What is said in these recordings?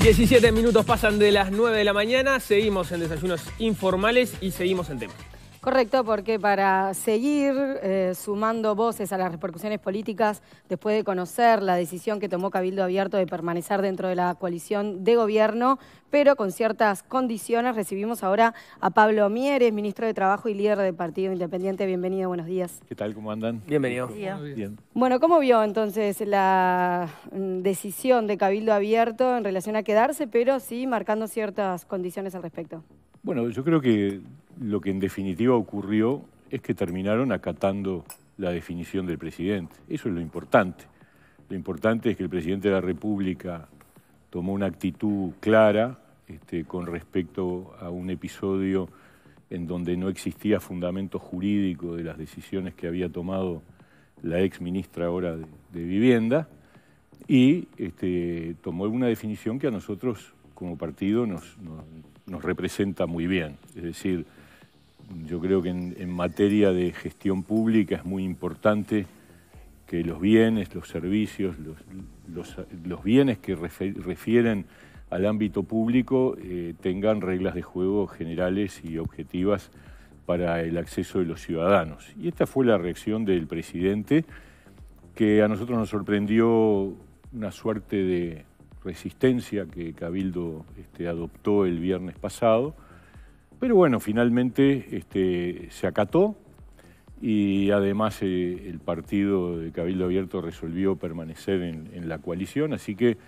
17 minutos pasan de las 9 de la mañana, seguimos en desayunos informales y seguimos en temas. Correcto, porque para seguir eh, sumando voces a las repercusiones políticas, después de conocer la decisión que tomó Cabildo Abierto de permanecer dentro de la coalición de gobierno, pero con ciertas condiciones, recibimos ahora a Pablo Mieres, ministro de Trabajo y líder del Partido Independiente. Bienvenido, buenos días. ¿Qué tal, cómo andan? Bienvenido. Bueno, ¿cómo vio entonces la mm, decisión de Cabildo Abierto en relación a quedarse, pero sí marcando ciertas condiciones al respecto? Bueno, yo creo que lo que en definitiva ocurrió es que terminaron acatando la definición del presidente. Eso es lo importante. Lo importante es que el presidente de la República tomó una actitud clara este, con respecto a un episodio en donde no existía fundamento jurídico de las decisiones que había tomado la ex ministra ahora de, Vivienda y este, tomó una definición que a nosotros como partido nos, nos representa muy bien. Es decir, yo creo que en, materia de gestión pública es muy importante que los bienes, los servicios, los, bienes que refieren al ámbito público eh, tengan reglas de juego generales y objetivas para el acceso de los ciudadanos. Y esta fue la reacción del presidente, que a nosotros nos sorprendió una suerte de resistencia que Cabildo este, adoptó el viernes pasado pero bueno, finalmente este, se acató y además eh, el partido de Cabildo Abierto resolvió permanecer en, la coalición, así que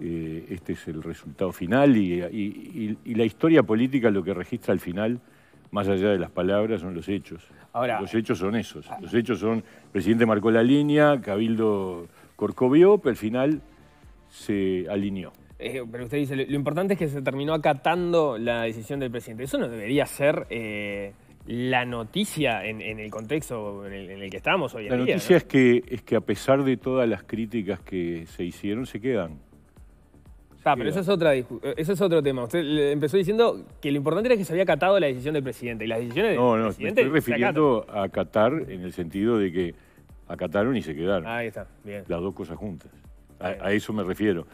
eh, este es el resultado final y, la historia política lo que registra al final, más allá de las palabras, son los hechos. los hechos son esos. Ah. Los hechos son, el presidente marcó la línea, Cabildo corcovió, pero al final se alineó. Eh, pero usted dice, lo, importante es que se terminó acatando la decisión del presidente. Eso no debería ser eh, la noticia en, el contexto en el, que estamos hoy en día. La noticia es, que, es que a pesar de todas las críticas que se hicieron, se quedan. Ah, pero eso es, otra, eh, eso es otro tema. Usted empezó diciendo que lo importante era que se había acatado la decisión del presidente. Y las decisiones no, del no, presidente estoy refiriendo a acatar en el sentido de que acataron y se quedaron. Ahí está, bien. Las dos cosas juntas. a, eso me refiero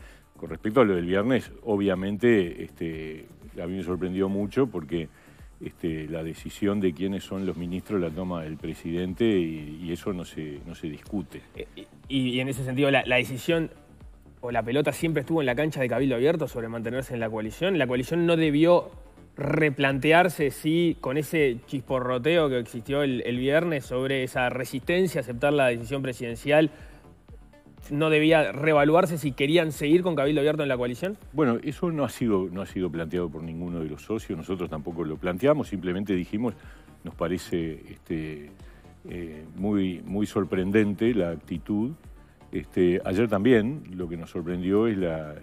con respecto a lo del viernes, obviamente este, a mí me sorprendió mucho porque este, la decisión de quiénes son los ministros la toma el presidente y, eso no se, no se discute. Eh, y, en ese sentido, la, decisión o la pelota siempre estuvo en la cancha de Cabildo Abierto sobre mantenerse en la coalición. La coalición no debió replantearse si con ese chisporroteo que existió el viernes sobre esa resistencia a aceptar la decisión presidencial no debía reevaluarse si querían seguir con Cabildo Abierto en la coalición? Bueno, eso no ha sido, no ha sido planteado por ninguno de los socios, nosotros tampoco lo planteamos, simplemente dijimos, nos parece este, eh, muy, muy sorprendente la actitud. Este, ayer también lo que nos sorprendió es la eh,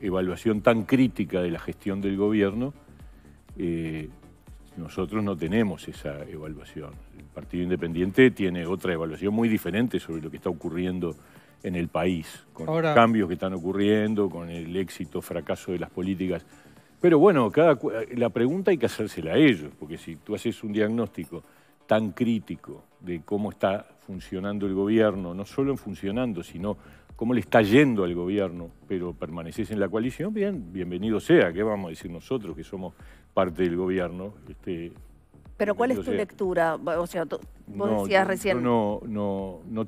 evaluación tan crítica de la gestión del gobierno. Eh, nosotros no tenemos esa evaluación. El Partido Independiente tiene otra evaluación muy diferente sobre lo que está ocurriendo en el país, con los cambios que están ocurriendo, con el éxito, fracaso de las políticas. Pero bueno, cada, la pregunta hay que hacérsela a ellos, porque si tú haces un diagnóstico tan crítico de cómo está funcionando el gobierno, no solo en funcionando, sino cómo le está yendo al gobierno, pero permaneces en la coalición, bien, bienvenido sea, ¿qué vamos a decir nosotros que somos parte del gobierno? Este, pero ¿cuál es tu lectura? O sea, vos decías recién... no, no, no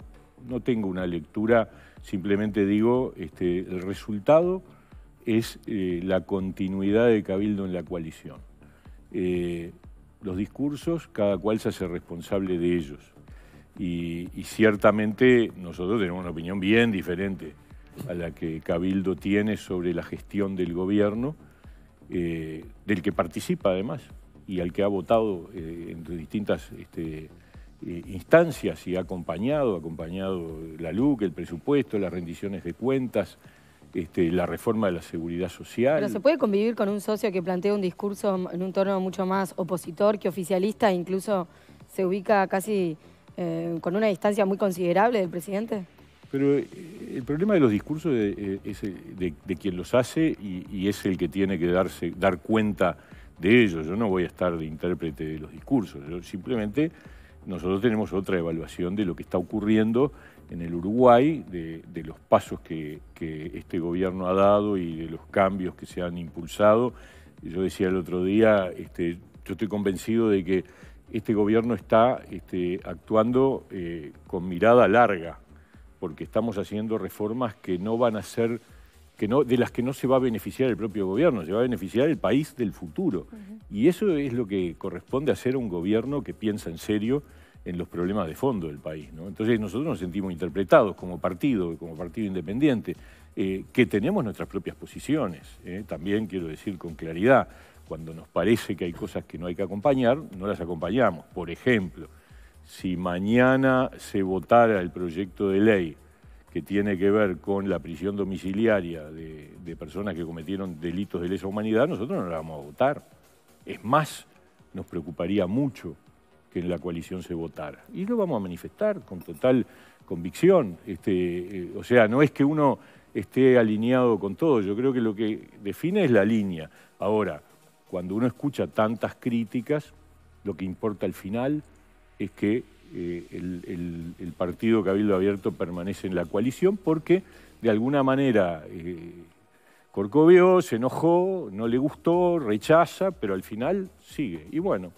no tengo una lectura, simplemente digo, este, el resultado es eh, la continuidad de Cabildo en la coalición. Eh, los discursos, cada cual se hace responsable de ellos. Y, ciertamente nosotros tenemos una opinión bien diferente a la que Cabildo tiene sobre la gestión del gobierno, eh, del que participa además y al que ha votado entre distintas... Este, eh, instancias y ha acompañado, acompañado la LUC, el presupuesto, las rendiciones de cuentas, este, la reforma de la seguridad social. Pero se puede convivir con un socio que plantea un discurso en un tono mucho más opositor que oficialista incluso se ubica casi eh, con una distancia muy considerable del presidente. Pero eh, el problema de los discursos es de, quien los hace y, es el que tiene que darse, dar cuenta de ellos. Yo no voy a estar de intérprete de los discursos, yo simplemente nosotros tenemos otra evaluación de lo que está ocurriendo en el Uruguay, de, los pasos que, este gobierno ha dado y de los cambios que se han impulsado. Yo decía el otro día, este, yo estoy convencido de que este gobierno está este, actuando eh, con mirada larga, porque estamos haciendo reformas que no van a ser que no, de las que no se va a beneficiar el propio gobierno, se va a beneficiar el país del futuro. Y eso es lo que corresponde hacer a un gobierno que piensa en serio en los problemas de fondo del país. Entonces nosotros nos sentimos interpretados como partido, como partido independiente, eh, que tenemos nuestras propias posiciones. ¿eh? también quiero decir con claridad, cuando nos parece que hay cosas que no hay que acompañar, no las acompañamos. Por ejemplo, si mañana se votara el proyecto de ley que tiene que ver con la prisión domiciliaria de, personas que cometieron delitos de lesa humanidad, nosotros no la vamos a votar. Es más, nos preocuparía mucho que en la coalición se votara. Y lo vamos a manifestar con total convicción. Este, eh, o sea, no es que uno esté alineado con todo, yo creo que lo que define es la línea. Ahora, cuando uno escucha tantas críticas, lo que importa al final es que eh, el, partido Cabildo Abierto permanece en la coalición porque de alguna manera eh, se enojó, no le gustó, rechaza, pero al final sigue. Y bueno,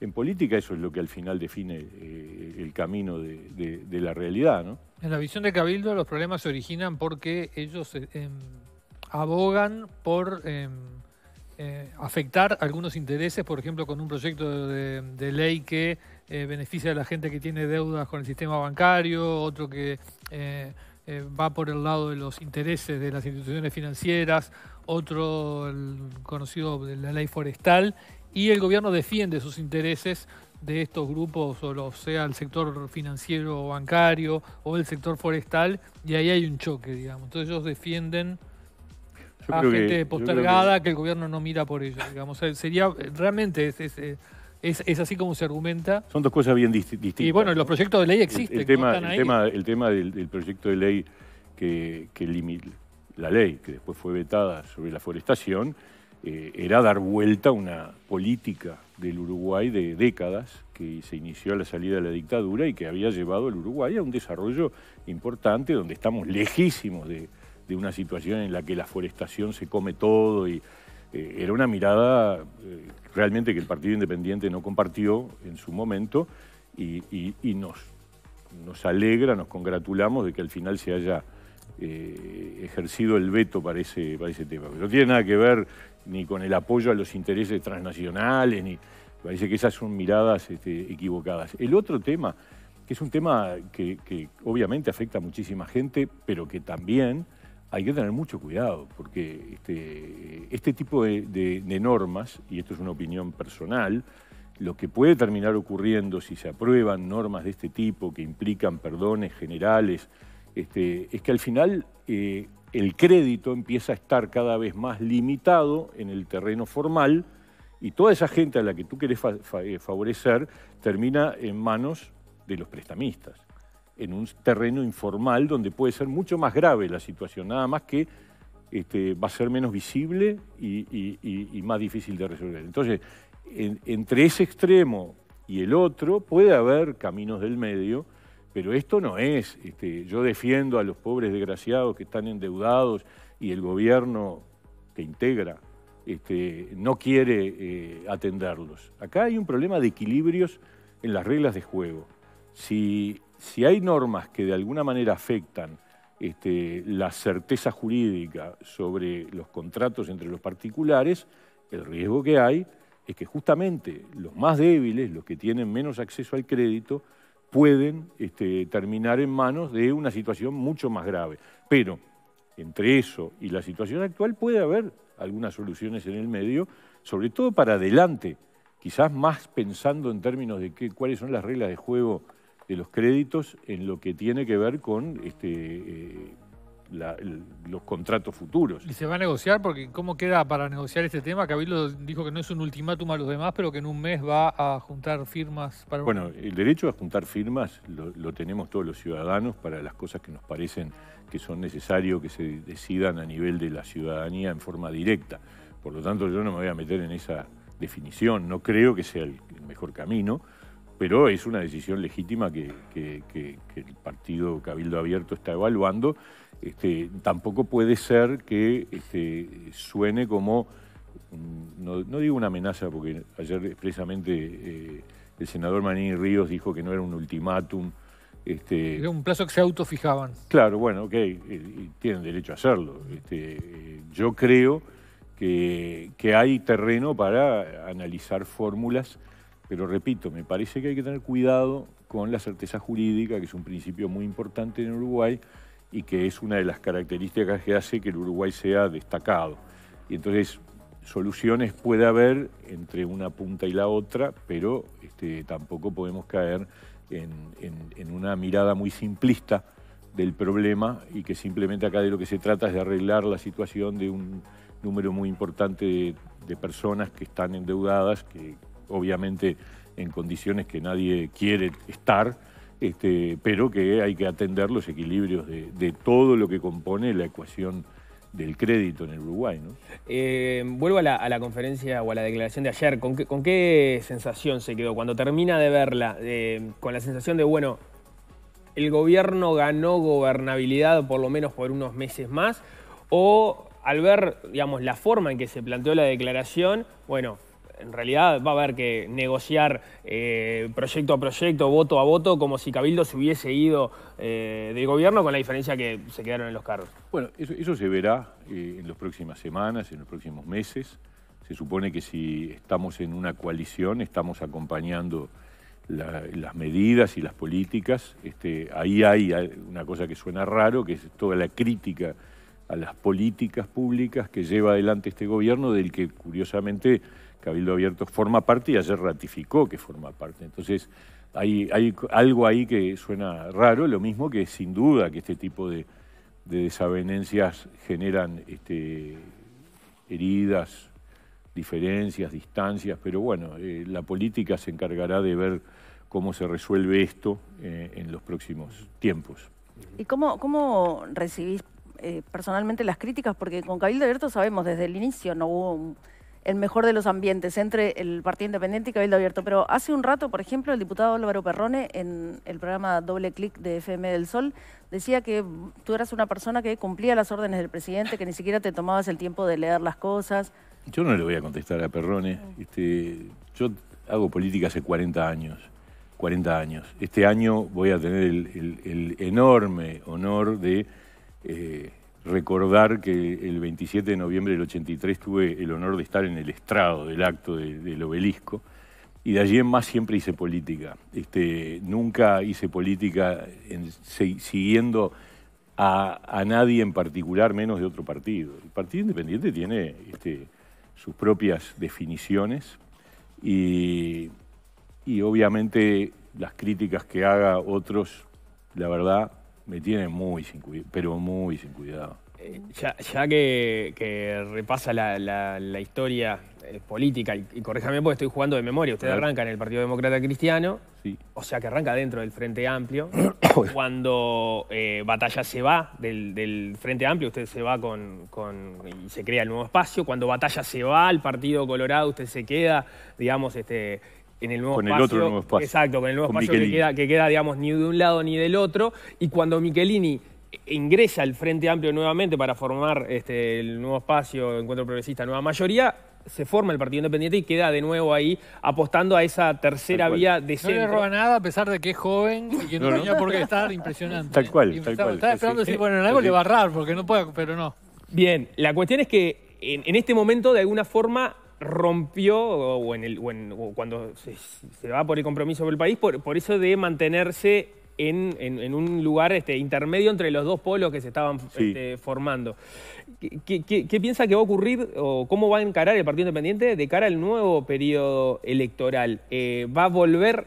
en política eso es lo que al final define eh, el camino de, la realidad. En la visión de Cabildo los problemas se originan porque ellos eh, em, abogan por... Em, afectar algunos intereses, por ejemplo, con un proyecto de ley que eh, beneficia a la gente que tiene deudas con el sistema bancario, otro que eh, eh, va por el lado de los intereses de las instituciones financieras, otro conocido de la ley forestal, y el gobierno defiende sus intereses de estos grupos, o sea el sector financiero o bancario o el sector forestal, y ahí hay un choque, digamos. Entonces ellos defienden a gente postergada que... el gobierno no mira por ellos, digamos. sería realmente es, así como se argumenta. Son dos cosas bien distintas. Y bueno, los proyectos de ley existen. El, tema, tema, el tema del, proyecto de ley que, que la ley, que después fue vetada sobre la forestación, eh, era dar vuelta a una política del Uruguay de décadas que se inició a la salida de la dictadura y que había llevado al Uruguay a un desarrollo importante donde estamos lejísimos de, de una situación en la que la forestación se come todo y eh, era una mirada eh, realmente que el Partido Independiente no compartió en su momento y, nos, alegra, nos congratulamos de que al final se haya eh, ejercido el veto para ese, tema. Pero no tiene nada que ver ni con el apoyo a los intereses transnacionales, ni parece que esas son miradas este, equivocadas. El otro tema, que es un tema que obviamente afecta a muchísima gente, pero que también hay que tener mucho cuidado, porque este, este tipo de, normas, y esto es una opinión personal, lo que puede terminar ocurriendo si se aprueban normas de este tipo que implican perdones generales, este, es que al final eh, el crédito empieza a estar cada vez más limitado en el terreno formal y toda esa gente a la que tú querés eh, favorecer termina en manos de los prestamistas en un terreno informal donde puede ser mucho más grave la situación, nada más que este, va a ser menos visible y, más difícil de resolver. Entonces, entre ese extremo y el otro puede haber caminos del medio, pero esto no es, este, yo defiendo a los pobres desgraciados que están endeudados y el gobierno que integra este, no quiere eh, atenderlos. Acá hay un problema de equilibrios en las reglas de juego. Si si hay normas que de alguna manera afectan este, la certeza jurídica sobre los contratos entre los particulares, el riesgo que hay es que justamente los más débiles, los que tienen menos acceso al crédito, pueden este, terminar en manos de una situación mucho más grave. Pero entre eso y la situación actual puede haber algunas soluciones en el medio, sobre todo para adelante, quizás más pensando en términos de cuáles son las reglas de juego de los créditos en lo que tiene que ver con este, eh, los contratos futuros. ¿Y se va a negociar? Porque ¿cómo queda para negociar este tema? Cabildo dijo que no es un ultimátum a los demás, pero que en un mes va a juntar firmas para... Bueno, el derecho a juntar firmas lo, tenemos todos los ciudadanos para las cosas que nos parecen que son necesarios que se decidan a nivel de la ciudadanía en forma directa. Por lo tanto, yo no me voy a meter en esa definición, no creo que sea el mejor camino pero es una decisión legítima que, el partido Cabildo Abierto está evaluando. Este, tampoco puede ser que este, suene como, mm, no, digo una amenaza, porque ayer expresamente eh, el senador Manini Ríos dijo que no era un ultimátum. Este, era un plazo que se autofijaban. Claro, bueno, ok, eh, tienen derecho a hacerlo. Eh, yo creo que hay terreno para analizar fórmulas pero repito, me parece que hay que tener cuidado con la certeza jurídica, que es un principio muy importante en Uruguay y que es una de las características que hace que el Uruguay sea destacado. Y entonces, soluciones puede haber entre una punta y la otra, pero este, tampoco podemos caer en, una mirada muy simplista del problema y que simplemente acá de lo que se trata es de arreglar la situación de un número muy importante de, de personas que están endeudadas, que, obviamente en condiciones que nadie quiere estar, este, pero que hay que atender los equilibrios de, todo lo que compone la ecuación del crédito en el Uruguay. Eh, vuelvo a la, conferencia o a la declaración de ayer. ¿Con qué, sensación se quedó? Cuando termina de verla, eh, con la sensación de, bueno, el gobierno ganó gobernabilidad por lo menos por unos meses más, o al ver, digamos, la forma en que se planteó la declaración, bueno, en realidad va a haber que negociar eh, proyecto a proyecto, voto a voto, como si Cabildo se hubiese ido eh, del gobierno, con la diferencia que se quedaron en los carros. Bueno, eso, se verá eh, en las próximas semanas, en los próximos meses. Se supone que si estamos en una coalición, estamos acompañando las medidas y las políticas. Este, ahí hay una cosa que suena raro, que es toda la crítica a las políticas públicas que lleva adelante este gobierno, del que curiosamente Cabildo Abierto forma parte y ayer ratificó que forma parte. Entonces, hay, algo ahí que suena raro, lo mismo que sin duda que este tipo de, desavenencias generan este, heridas, diferencias, distancias, pero bueno, eh, la política se encargará de ver cómo se resuelve esto eh, en los próximos tiempos. ¿Y cómo, cómo recibís eh, personalmente las críticas, porque con Cabildo Abierto sabemos, desde el inicio no hubo el mejor de los ambientes entre el Partido Independiente y Cabildo Abierto. Pero hace un rato, por ejemplo, el diputado Álvaro Perrone, en el programa Doble Clic de FM del Sol, decía que tú eras una persona que cumplía las órdenes del presidente, que ni siquiera te tomabas el tiempo de leer las cosas. Yo no le voy a contestar a Perrone. Mm. Este, yo hago política hace 40 años. 40 años. Este año voy a tener el enorme honor de eh, recordar que el 27 de noviembre del 83 tuve el honor de estar en el estrado del acto del obelisco y de allí en más siempre hice política. Este, nunca hice política siguiendo a, nadie en particular, menos de otro partido. El Partido Independiente tiene este, sus propias definiciones y, y obviamente las críticas que haga otros, la verdad, me tiene muy sin cuidado, pero muy sin cuidado. Eh, ya, que, repasa la, historia eh, política, y, y corríjame porque estoy jugando de memoria, usted arranca en el Partido Demócrata Cristiano, o sea que arranca dentro del Frente Amplio. Cuando eh, Batalla se va del, Frente Amplio, usted se va con, con, y se crea el nuevo espacio. Cuando Batalla se va al Partido Colorado, usted se queda, digamos, este en el nuevo con espacio. el otro nuevo espacio. Exacto, con el nuevo espacio que queda, digamos, ni de un lado ni del otro. Y cuando Michelini ingresa al Frente Amplio nuevamente para formar este, el nuevo espacio Encuentro Progresista Nueva Mayoría, se forma el Partido Independiente y queda de nuevo ahí apostando a esa tercera vía de centro. No le roba nada a pesar de que es joven y que no, tenía por qué estar impresionante. Tal cual, tal cual. Estaba esperando decir, bueno, en algo le va a errar porque no puede, pero no. Bien, la cuestión es que en este momento de alguna forma rompió o, en el, cuando se, va por el compromiso del el país, por, eso de mantenerse en, un lugar este, intermedio entre los dos polos que se estaban este, formando. ¿Qué, piensa que va a ocurrir o cómo va a encarar el Partido Independiente de cara al nuevo periodo electoral? Eh, ¿Va a volver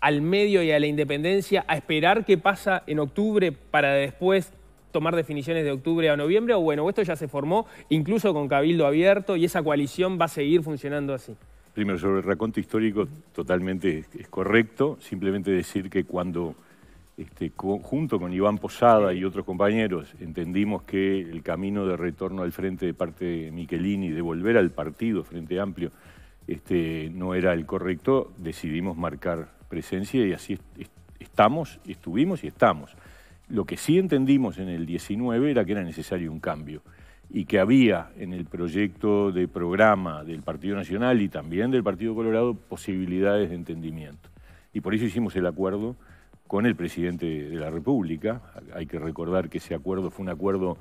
al medio y a la independencia a esperar qué pasa en octubre para después tomar definiciones de octubre a noviembre o bueno, esto ya se formó incluso con Cabildo abierto y esa coalición va a seguir funcionando así? Primero, sobre el raconto histórico, totalmente es correcto. Simplemente decir que cuando, este, junto con Iván Posada y otros compañeros, entendimos que el camino de retorno al frente de parte de Michelini, de volver al partido Frente Amplio, este, no era el correcto, decidimos marcar presencia y así estamos, estuvimos y estamos. Lo que sí entendimos en el 19 era que era necesario un cambio y que había en el proyecto de programa del Partido Nacional y también del Partido Colorado posibilidades de entendimiento. Y por eso hicimos el acuerdo con el presidente de la República. Hay que recordar que ese acuerdo fue un acuerdo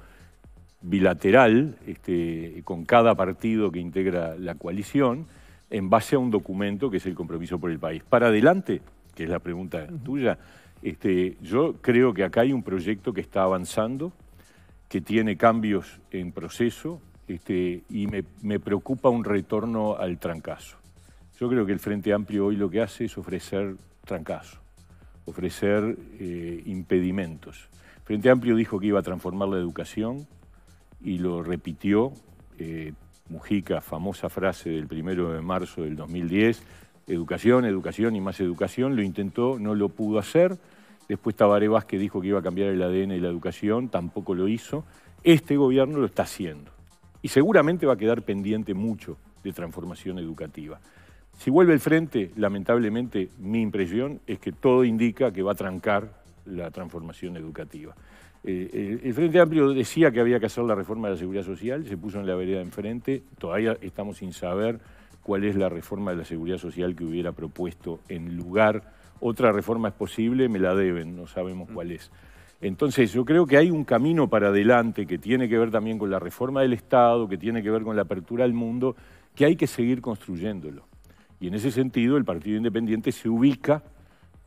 bilateral este, con cada partido que integra la coalición en base a un documento que es el compromiso por el país. Para adelante, que es la pregunta tuya, este, yo creo que acá hay un proyecto que está avanzando, que tiene cambios en proceso este, y me, preocupa un retorno al trancazo. Yo creo que el Frente Amplio hoy lo que hace es ofrecer trancazo, ofrecer eh, impedimentos. Frente Amplio dijo que iba a transformar la educación y lo repitió. Eh, Mujica, famosa frase del primero de marzo del 2010, educación, educación y más educación, lo intentó, no lo pudo hacer. Después Tabaré Vázquez dijo que iba a cambiar el ADN y la educación, tampoco lo hizo. Este gobierno lo está haciendo. Y seguramente va a quedar pendiente mucho de transformación educativa. Si vuelve el frente, lamentablemente mi impresión es que todo indica que va a trancar la transformación educativa. Eh, el Frente Amplio decía que había que hacer la reforma de la seguridad social, se puso en la vereda enfrente, todavía estamos sin saber cuál es la reforma de la seguridad social que hubiera propuesto en lugar. Otra reforma es posible, me la deben, no sabemos mm. cuál es. Entonces yo creo que hay un camino para adelante que tiene que ver también con la reforma del Estado, que tiene que ver con la apertura al mundo, que hay que seguir construyéndolo. Y en ese sentido el Partido Independiente se ubica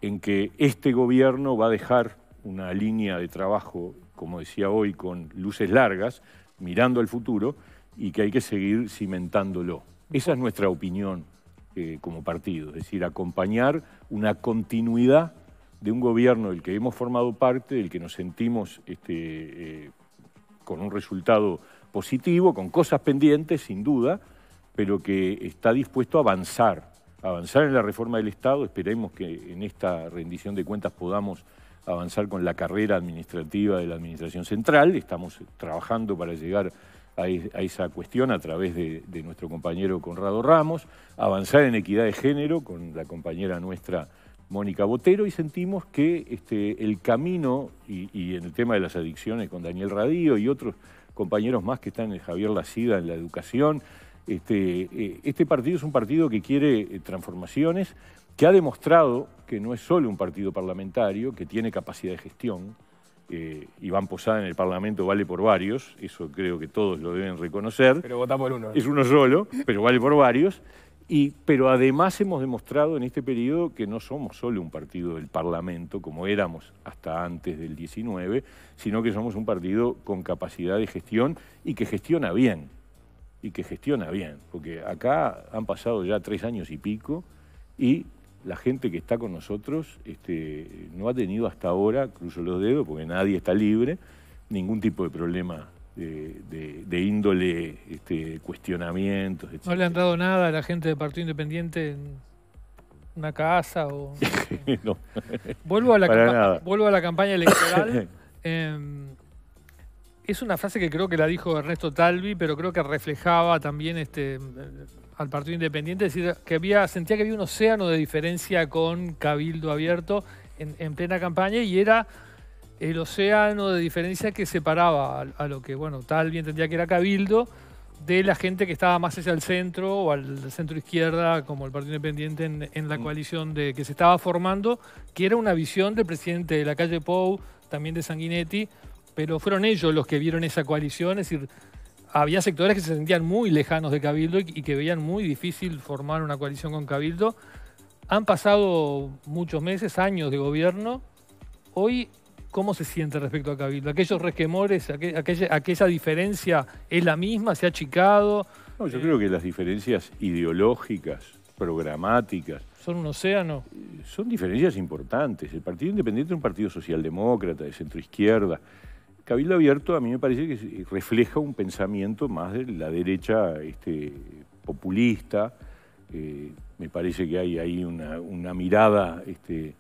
en que este gobierno va a dejar una línea de trabajo, como decía hoy, con luces largas, mirando al futuro y que hay que seguir cimentándolo. Esa es nuestra opinión eh, como partido, es decir, acompañar una continuidad de un gobierno del que hemos formado parte, del que nos sentimos este, eh, con un resultado positivo, con cosas pendientes, sin duda, pero que está dispuesto a avanzar, avanzar en la reforma del Estado. Esperemos que en esta rendición de cuentas podamos avanzar con la carrera administrativa de la Administración Central. Estamos trabajando para llegar a a, esa cuestión a través de, nuestro compañero Conrado Ramos, avanzar en equidad de género con la compañera nuestra Mónica Botero y sentimos que este, el camino y, en el tema de las adicciones con Daniel Radío y otros compañeros más que están en eh, Javier Lacida en la educación, este, eh, este partido es un partido que quiere eh, transformaciones, que ha demostrado que no es solo un partido parlamentario, que tiene capacidad de gestión, eh, Iván Posada en el Parlamento vale por varios, eso creo que todos lo deben reconocer. Pero votamos. por uno. Es uno solo, pero vale por varios. Y, pero además hemos demostrado en este periodo que no somos solo un partido del Parlamento, como éramos hasta antes del 19, sino que somos un partido con capacidad de gestión y que gestiona bien. Y que gestiona bien. Porque acá han pasado ya tres años y pico y la gente que está con nosotros este, no ha tenido hasta ahora, cruzo los dedos, porque nadie está libre, ningún tipo de problema de, índole, este, cuestionamientos, ¿No le han dado nada a la gente del Partido Independiente en una casa? O... vuelvo, a la vuelvo a la campaña electoral. Em, es una frase que creo que la dijo Ernesto Talvi, pero creo que reflejaba también este al Partido Independiente, es decir, que había, sentía que había un océano de diferencia con Cabildo Abierto en, plena campaña y era el océano de diferencia que separaba a, lo que, bueno, tal bien entendía que era Cabildo de la gente que estaba más hacia el centro o al centro izquierda, como el Partido Independiente en, la mm. coalición de, que se estaba formando, que era una visión del presidente de la calle Pou, también de Sanguinetti, pero fueron ellos los que vieron esa coalición, es decir, había sectores que se sentían muy lejanos de Cabildo y, que veían muy difícil formar una coalición con Cabildo. Han pasado muchos meses, años de gobierno. Hoy ¿Cómo se siente respecto a Cabildo? ¿Aquellos resquemores, aquella, aquella, diferencia es la misma? ¿Se ha achicado? yo creo que las diferencias ideológicas, programáticas. ¿Son un océano? Eh, son diferencias importantes. El Partido Independiente es un partido socialdemócrata, de centroizquierda. izquierda Cabildo Abierto a mí me parece que refleja un pensamiento más de la derecha este, populista. Eh, me parece que hay ahí una, mirada este,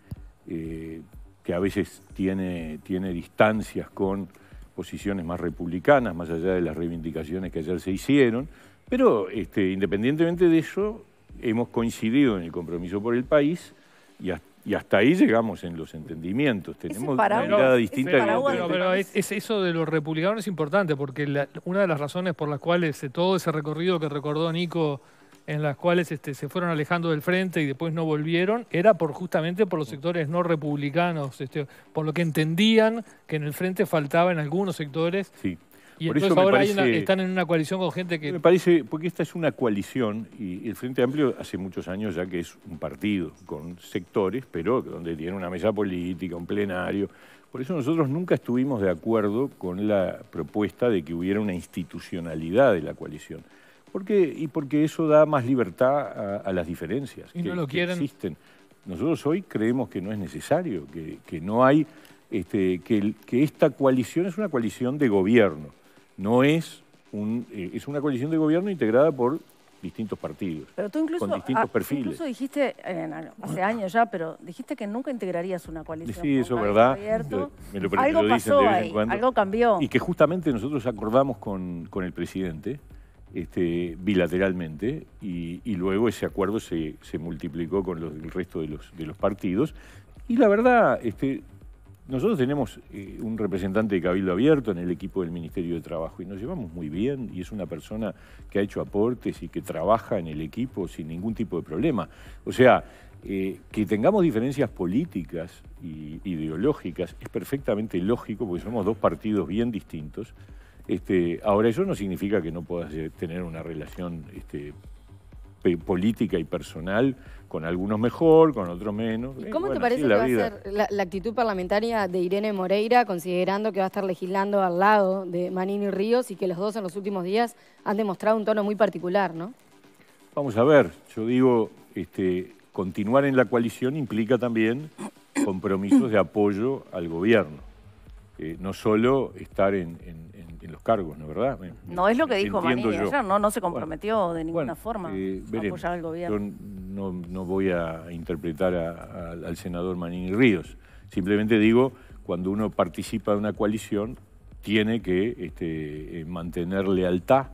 eh, que a veces tiene, distancias con posiciones más republicanas, más allá de las reivindicaciones que ayer se hicieron. Pero este, independientemente de eso, hemos coincidido en el compromiso por el país y hasta y hasta ahí llegamos en los entendimientos. Tenemos una mirada distinta. de pero es, eso de los republicanos es importante, porque una de las razones por las cuales eh, todo ese recorrido que recordó Nico, en las cuales este, se fueron alejando del frente y después no volvieron, era por justamente por los sectores no republicanos, este, por lo que entendían que en el frente faltaba en algunos sectores sí. Por eso ahora están en una coalición con gente que... Me parece, porque esta es una coalición, y el Frente Amplio hace muchos años ya que es un partido con sectores, pero donde tiene una mesa política, un plenario. Por eso nosotros nunca estuvimos de acuerdo con la propuesta de que hubiera una institucionalidad de la coalición. Porque, y porque eso da más libertad a, las diferencias que, existen. Nosotros hoy creemos que no es necesario, que, no hay, este, que, que esta coalición es una coalición de gobierno no es, un, eh, es una coalición de gobierno integrada por distintos partidos, pero tú incluso, con distintos perfiles. Incluso dijiste, hace años ya, pero dijiste que nunca integrarías una coalición. Sí, eso es verdad. Me lo, algo pasó algo cambió. Y que justamente nosotros acordamos con, el presidente este, bilateralmente y, luego ese acuerdo se, multiplicó con el resto de los, de los partidos. Y la verdad, este, nosotros tenemos eh, un representante de Cabildo Abierto en el equipo del Ministerio de Trabajo y nos llevamos muy bien y es una persona que ha hecho aportes y que trabaja en el equipo sin ningún tipo de problema. O sea, eh, que tengamos diferencias políticas e ideológicas es perfectamente lógico porque somos dos partidos bien distintos. Este, ahora, eso no significa que no puedas eh, tener una relación este, política y personal, con algunos mejor, con otros menos. Eh, ¿Cómo te parece que va a ser la, actitud parlamentaria de Irene Moreira, considerando que va a estar legislando al lado de Manino y Ríos y que los dos en los últimos días han demostrado un tono muy particular, ¿no? Vamos a ver, yo digo, este, continuar en la coalición implica también compromisos de apoyo al gobierno. Eh, no solo estar en, en los cargos, ¿no es verdad? No es lo que dijo Manini ayer, ¿no? se comprometió de ninguna forma eh, a apoyar al gobierno. no, voy a interpretar al senador Manini Ríos. Simplemente digo, cuando uno participa de una coalición, tiene que este, eh, mantener lealtad.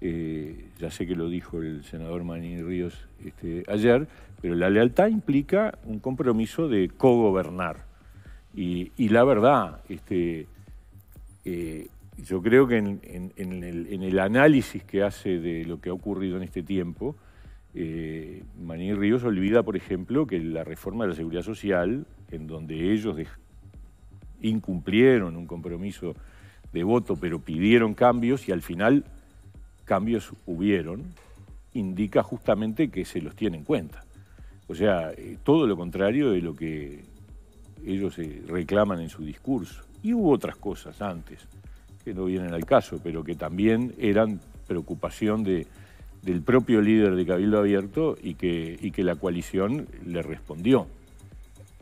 Eh, ya sé que lo dijo el senador Manini Ríos este, ayer, pero la lealtad implica un compromiso de cogobernar. Y, y la verdad, este, yo creo que en, el, análisis que hace de lo que ha ocurrido en este tiempo, eh, Maní Ríos olvida, por ejemplo, que la reforma de la seguridad social, en donde ellos incumplieron un compromiso de voto, pero pidieron cambios y al final cambios hubieron, indica justamente que se los tiene en cuenta. O sea, eh, todo lo contrario de lo que ellos eh, reclaman en su discurso. Y hubo otras cosas antes que no vienen al caso, pero que también eran preocupación de, del propio líder de Cabildo Abierto y que, que la coalición le respondió.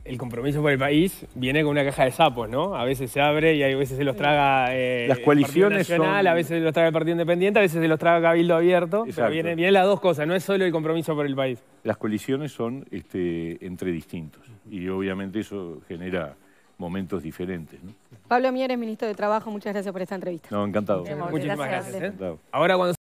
El compromiso por el país viene con una caja de sapos, ¿no? A veces se abre y a veces se los traga eh, Las coaliciones el Partido Nacional, a veces se los traga el Partido Independiente, a veces se los traga Cabildo Abierto. Pero vienen, las dos cosas, no es solo el compromiso por el país. Las coaliciones son este, entre distintos y obviamente eso genera momentos diferentes. Pablo Mieres, ministro de Trabajo, muchas gracias por esta entrevista. No, encantado. Muchísimas gracias. ¿eh? Ahora cuando